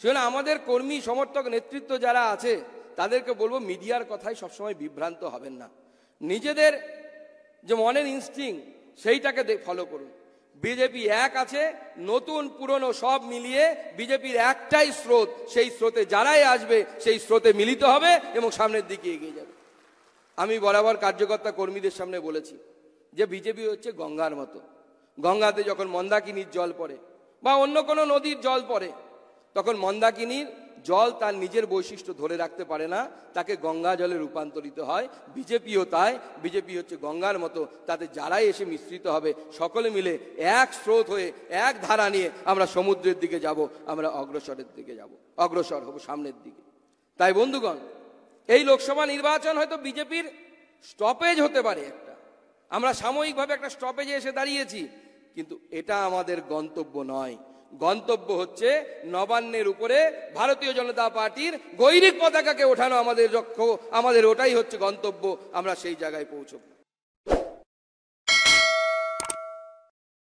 সেখানে আমাদের কর্মী সমর্থক নেতৃত্ব যারা আছে তাদেরকে বলবো মিডিয়ার কথাই সবসময় বিভ্রান্ত হবেন না নিজেদের যে মনের ইনস্টিং সেইটাকে ফলো করুন বিজেপি এক আছে নতুন পুরনো সব মিলিয়ে বিজেপির একটাই স্রোত সেই স্রোতে যারাই আসবে সেই স্রোতে মিলিত হবে এবং সামনের দিকে এগিয়ে যাবে আমি বরাবর কার্যকর্তা কর্মীদের সামনে বলেছি যে বিজেপি হচ্ছে গঙ্গার মতো গঙ্গাতে যখন মন্দাকিনীর জল পড়ে বা অন্য কোনো নদীর জল পড়ে তখন মন্দাকিনীর জল তার নিজের বৈশিষ্ট্য ধরে রাখতে পারে না তাকে গঙ্গা জলে রূপান্তরিত হয় বিজেপিও তাই বিজেপি হচ্ছে গঙ্গার মতো তাতে যারাই এসে মিশ্রিত হবে সকলে মিলে এক স্রোত হয়ে এক ধারা নিয়ে আমরা সমুদ্রের দিকে যাব আমরা অগ্রসরের দিকে যাব অগ্রসর হব সামনের দিকে তাই বন্ধুগণ এই লোকসভা নির্বাচন হয়তো বিজেপির স্টপেজ হতে পারে একটা আমরা সাময়িকভাবে একটা স্টপেজে এসে দাঁড়িয়েছি কিন্তু এটা আমাদের গন্তব্য নয় গন্তব্য হচ্ছে নবান্নের উপরে ভারতীয় জনতা পার্টির গৈরিক পতাকাকে ওঠানো আমাদের লক্ষ্য আমাদের ওটাই হচ্ছে গন্তব্য আমরা সেই জায়গায় পৌঁছব